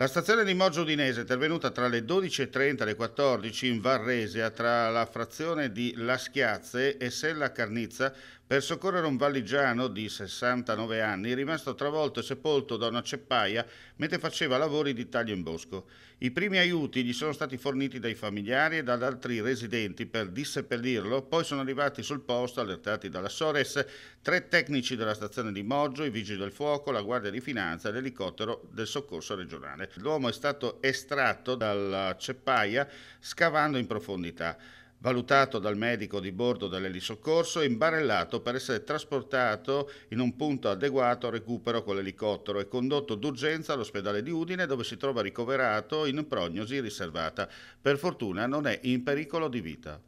La stazione di Moggio Udinese è intervenuta tra le 12.30 e le 14 in Varresia tra la frazione di La Schiazze e Sella Carnizza per soccorrere un valigiano di 69 anni rimasto travolto e sepolto da una ceppaia mentre faceva lavori di taglio in bosco. I primi aiuti gli sono stati forniti dai familiari e da altri residenti per disseppellirlo, poi sono arrivati sul posto, allertati dalla Sores, tre tecnici della stazione di Moggio, i vigili del fuoco, la Guardia di Finanza e l'elicottero del soccorso regionale. L'uomo è stato estratto dalla ceppaia scavando in profondità valutato dal medico di bordo dell'elisoccorso e imbarellato per essere trasportato in un punto adeguato a recupero con l'elicottero e condotto d'urgenza all'ospedale di Udine dove si trova ricoverato in prognosi riservata. Per fortuna non è in pericolo di vita.